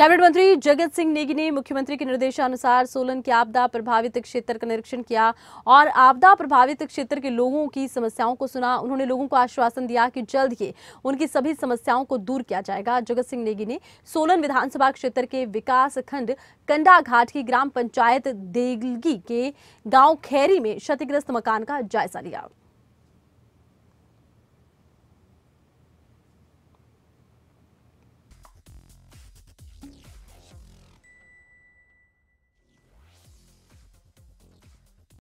cabinet मंत्री जगत सिंह नेगी ने मुख्यमंत्री के निर्देशानुसार सोलन के आपदा प्रभावित क्षेत्र का निरीक्षण किया और आपदा प्रभावित क्षेत्र के लोगों की समस्याओं को सुना उन्होंने लोगों को आश्वासन दिया कि जल्द ही उनकी सभी समस्याओं को दूर किया जाएगा जगत सिंह नेगी ने सोलन विधानसभा क्षेत्र के विकास खंड कंडाघाट की ग्राम पंचायत देगलगी के गाँव खैरी में क्षतिग्रस्त मकान का जायजा लिया